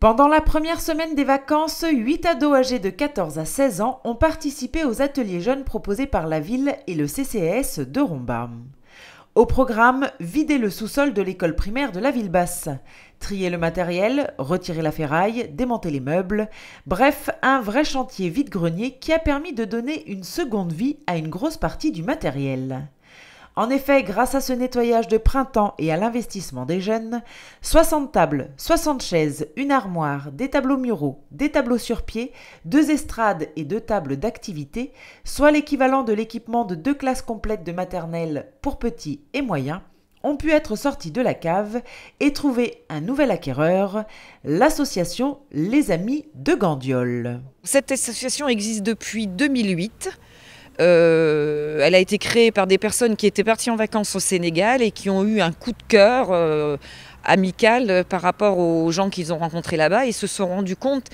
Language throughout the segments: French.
Pendant la première semaine des vacances, 8 ados âgés de 14 à 16 ans ont participé aux ateliers jeunes proposés par la ville et le CCS de Romba. Au programme, vider le sous-sol de l'école primaire de la ville basse, trier le matériel, retirer la ferraille, démonter les meubles, bref, un vrai chantier vide-grenier qui a permis de donner une seconde vie à une grosse partie du matériel. En effet, grâce à ce nettoyage de printemps et à l'investissement des jeunes, 60 tables, 60 chaises, une armoire, des tableaux muraux, des tableaux sur pied, deux estrades et deux tables d'activité, soit l'équivalent de l'équipement de deux classes complètes de maternelle pour petits et moyens, ont pu être sortis de la cave et trouver un nouvel acquéreur, l'association Les Amis de Gandiol. Cette association existe depuis 2008 elle a été créée par des personnes qui étaient parties en vacances au Sénégal et qui ont eu un coup de cœur euh, amical euh, par rapport aux gens qu'ils ont rencontrés là-bas et se sont rendus compte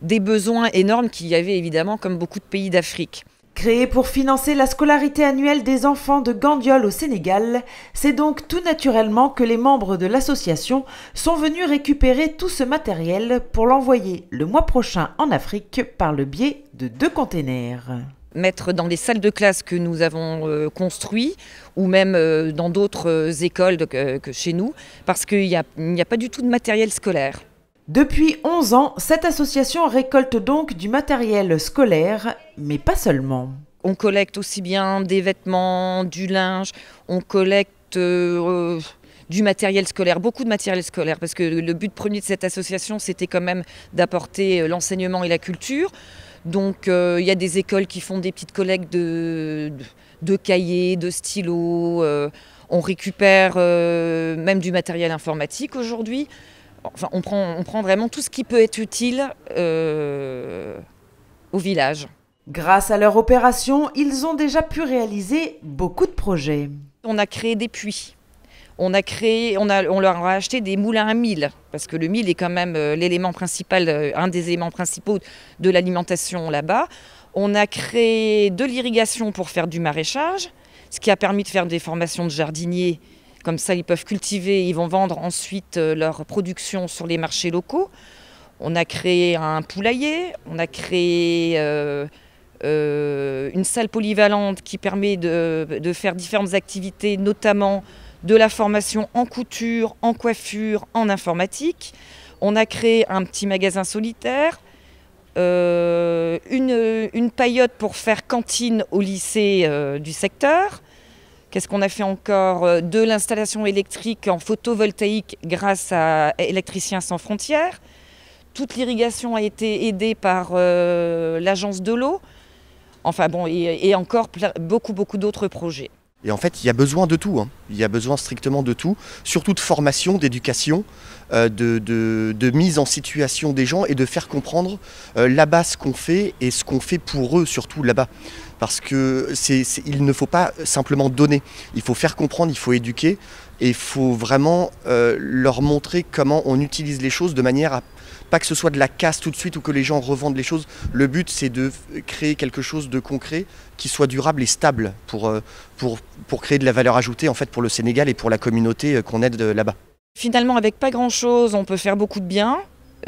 des besoins énormes qu'il y avait évidemment comme beaucoup de pays d'Afrique. Créée pour financer la scolarité annuelle des enfants de Gandiol au Sénégal, c'est donc tout naturellement que les membres de l'association sont venus récupérer tout ce matériel pour l'envoyer le mois prochain en Afrique par le biais de deux containers mettre dans les salles de classe que nous avons euh, construit construites ou même euh, dans d'autres euh, écoles que chez nous, parce qu'il n'y a, a, pas du tout de matériel scolaire. Depuis 11 ans, cette association récolte donc du matériel scolaire, mais pas seulement. On collecte aussi bien des vêtements, du linge, on collecte du matériel scolaire, beaucoup de matériel scolaire, parce que le but premier de cette association, c'était quand même d'apporter euh, l'enseignement et la culture. Donc euh, il y a des écoles qui font des petites collectes de, de, cahiers, de stylos. Euh, on récupère même du matériel informatique aujourd'hui. Enfin, on prend, on prend vraiment tout ce qui peut être utile au village. Grâce à leur opération, ils ont déjà pu réaliser beaucoup de projets. On a créé des puits on a créé, on, a, on leur a acheté des moulins à mille, parce que le mille est quand même euh, l'élément principal, euh, un des éléments principaux de l'alimentation là-bas. On a créé de l'irrigation pour faire du maraîchage, ce qui a permis de faire des formations de jardiniers. Comme ça, ils peuvent cultiver, ils vont vendre ensuite euh, leur production sur les marchés locaux. On a créé un poulailler, on a créé une salle polyvalente qui permet de faire différentes activités, notamment de la formation en couture, en coiffure, en informatique. On a créé un petit magasin solitaire, euh, une, une pour faire cantine au lycée euh, du secteur. Qu'est-ce qu'on a fait encore euh, De l'installation électrique en photovoltaïque grâce à Électriciens sans frontières. Toute l'irrigation a été aidée par l'agence de l'eau. Enfin bon, et, et encore beaucoup, beaucoup d'autres projets. Et en fait, il y a besoin de tout. Hein. Il y a besoin strictement de tout, surtout de formation, d'éducation, euh, de, mise en situation des gens et de faire comprendre euh, là-bas ce qu'on fait et ce qu'on fait pour eux, surtout là-bas. Parce que il ne faut pas simplement donner. Il faut faire comprendre, il faut éduquer et il faut vraiment euh, leur montrer comment on utilise les choses de manière à pas que ce soit de la casse tout de suite ou que les gens revendent les choses. Le but, c'est de créer quelque chose de concret qui soit durable et stable pour, euh, pour, créer de la valeur ajoutée en fait pour le Sénégal et pour la communauté euh, qu'on aide euh, là-bas. Finalement, avec pas grand-chose, on peut faire beaucoup de bien.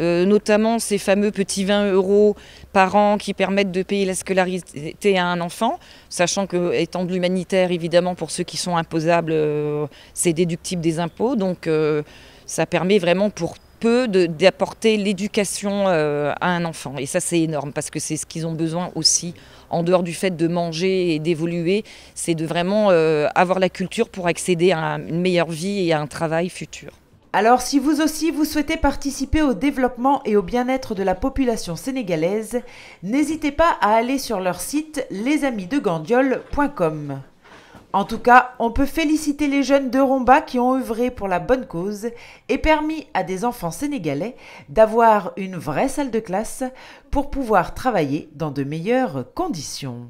notamment ces fameux petits 20 euros par an qui permettent de payer la scolarité à un enfant, sachant que étant de l'humanitaire, évidemment, pour ceux qui sont imposables, c'est déductible des impôts, donc ça permet vraiment pour peu d'apporter l'éducation euh, à un enfant. Et ça, c'est énorme parce que c'est ce qu'ils ont besoin aussi, en dehors du fait de manger et d'évoluer, c'est de vraiment euh, avoir la culture pour accéder à une meilleure vie et à un travail futur. Alors si vous aussi vous souhaitez participer au développement et au bien-être de la population sénégalaise, n'hésitez pas à aller sur leur site lesamisdegandiol.com en tout cas, on peut féliciter les jeunes de Romba qui ont œuvré pour la bonne cause et permis à des enfants sénégalais d'avoir une vraie salle de classe pour pouvoir travailler dans de meilleures conditions.